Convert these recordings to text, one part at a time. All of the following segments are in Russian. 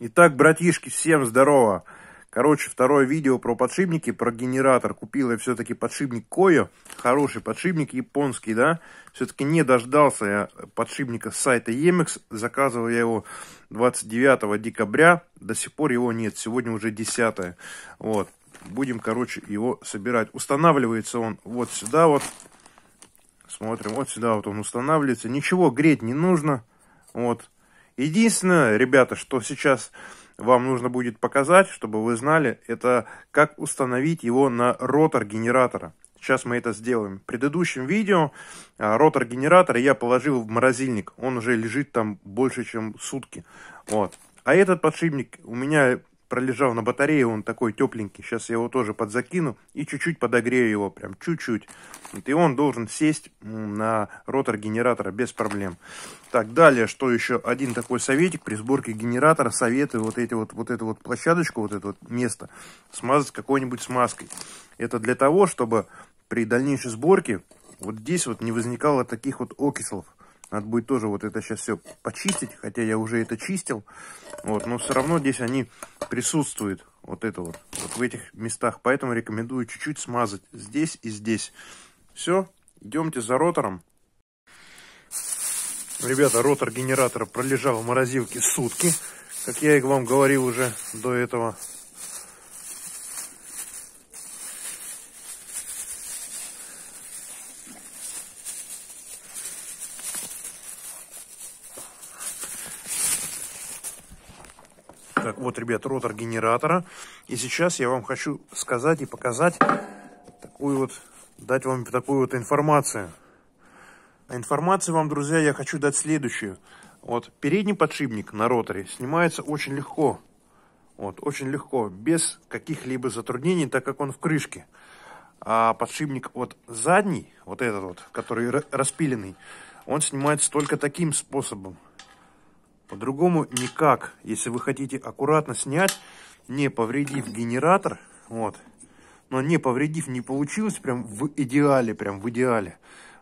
Итак, братишки, всем здорово. Короче, второе видео про подшипники, про генератор. Купил я все-таки подшипник Коя. Хороший подшипник, японский, да. Все-таки не дождался я подшипника с сайта Емекс. Заказывал я его 29 декабря. До сих пор его нет. Сегодня уже 10. Вот. Будем, короче, его собирать. Устанавливается он вот сюда вот. Смотрим, вот сюда вот он устанавливается. Ничего греть не нужно. Вот. Единственное, ребята, что сейчас вам нужно будет показать, чтобы вы знали, это как установить его на ротор генератора. Сейчас мы это сделаем. В предыдущем видео а, ротор генератора я положил в морозильник. Он уже лежит там больше, чем сутки. Вот. А этот подшипник у меня пролежал на батарее, он такой тепленький. Сейчас я его тоже подзакину и чуть-чуть подогрею его, прям чуть-чуть. Вот, и он должен сесть на ротор генератора без проблем. Так, далее, что еще? Один такой советик при сборке генератора. Советую вот, эти вот, вот эту вот площадочку, вот это вот место смазать какой-нибудь смазкой. Это для того, чтобы при дальнейшей сборке вот здесь вот не возникало таких вот окислов. Надо будет тоже вот это сейчас все почистить, хотя я уже это чистил. Вот, но все равно здесь они присутствуют, вот это вот, вот в этих местах. Поэтому рекомендую чуть-чуть смазать здесь и здесь. Все, идемте за ротором. Ребята, ротор генератора пролежал в морозилке сутки, как я и вам говорил уже до этого. Так, вот, ребят, ротор генератора. И сейчас я вам хочу сказать и показать такую вот, дать вам такую вот информацию. А информацию вам, друзья, я хочу дать следующую. Вот, передний подшипник на роторе снимается очень легко. Вот, очень легко, без каких-либо затруднений, так как он в крышке. А подшипник вот задний, вот этот вот, который распиленный, он снимается только таким способом. По-другому никак. Если вы хотите аккуратно снять, не повредив генератор, вот, но не повредив, не получилось прям в идеале, прям в идеале.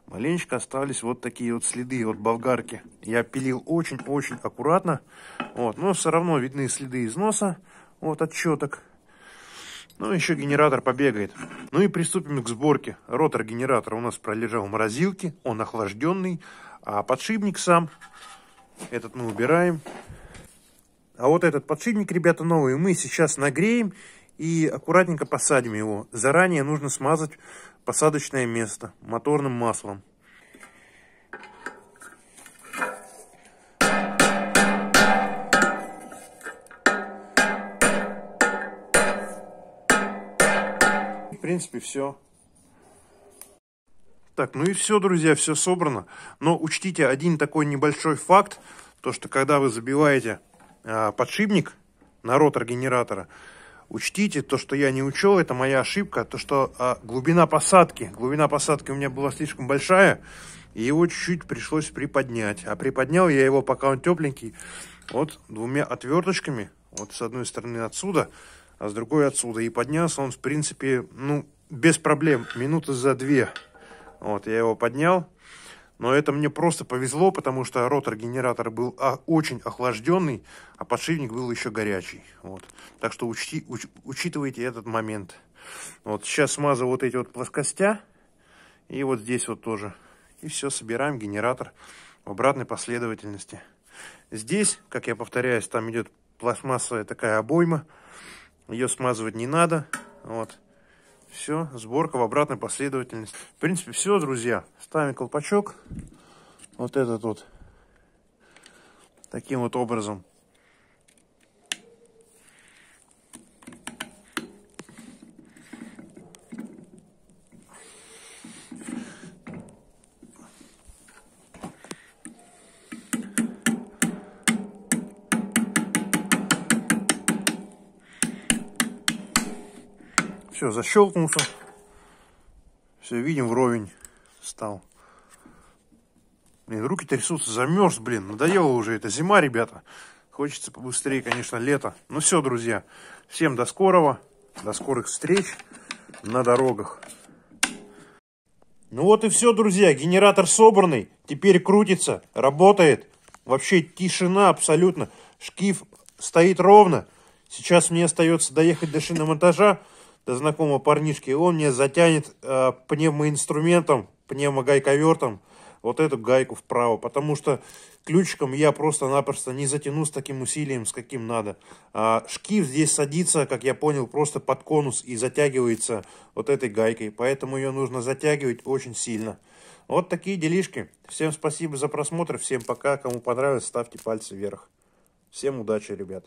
Маленечко остались вот такие вот следы от болгарки. Я пилил очень-очень аккуратно. Вот, но все равно видны следы износа вот от щеток. Ну, еще генератор побегает. Ну и приступим к сборке. Ротор генератора у нас пролежал в морозилке, он охлажденный, а подшипник сам этот мы убираем. А вот этот подшипник, ребята, новый, мы сейчас нагреем и аккуратненько посадим его. Заранее нужно смазать посадочное место моторным маслом. В принципе, все. Так, ну и все, друзья, все собрано. Но учтите один такой небольшой факт, то что когда вы забиваете э, подшипник на ротор генератора, учтите то, что я не учел, это моя ошибка, то что э, глубина посадки, глубина посадки у меня была слишком большая, и его чуть-чуть пришлось приподнять. А приподнял я его, пока он тепленький, вот двумя отверточками, вот с одной стороны отсюда, а с другой отсюда. И поднялся он, в принципе, ну, без проблем, минуты за две. Вот, я его поднял. Но это мне просто повезло, потому что ротор-генератор был а, очень охлажденный, а подшипник был еще горячий. Вот. Так что учти, уч, учитывайте этот момент. Вот сейчас смазываю вот эти вот плоскостя. И вот здесь вот тоже. И все, собираем генератор в обратной последовательности. Здесь, как я повторяюсь, там идет пластмассовая такая обойма. Ее смазывать не надо. Вот. Все, сборка в обратной последовательности. В принципе, все, друзья. Ставим колпачок. Вот этот вот. Таким вот образом. Все, защелкнулся. Все, видим, вровень стал. Блин, руки трясутся, замерз, блин, надоело уже, это зима, ребята. Хочется побыстрее, конечно, лето. Ну все, друзья, всем до скорого, до скорых встреч на дорогах. Ну вот и все, друзья, генератор собранный, теперь крутится, работает. Вообще тишина абсолютно, шкив стоит ровно. Сейчас мне остается доехать до шиномонтажа, до знакомого парнишки, он мне затянет э, пневмоинструментом, пневмогайковертом вот эту гайку вправо, потому что ключиком я просто-напросто не затяну с таким усилием, с каким надо. А шкив здесь садится, как я понял, просто под конус и затягивается вот этой гайкой, поэтому ее нужно затягивать очень сильно. Вот такие делишки. Всем спасибо за просмотр, всем пока. Кому понравилось, ставьте пальцы вверх. Всем удачи, ребят.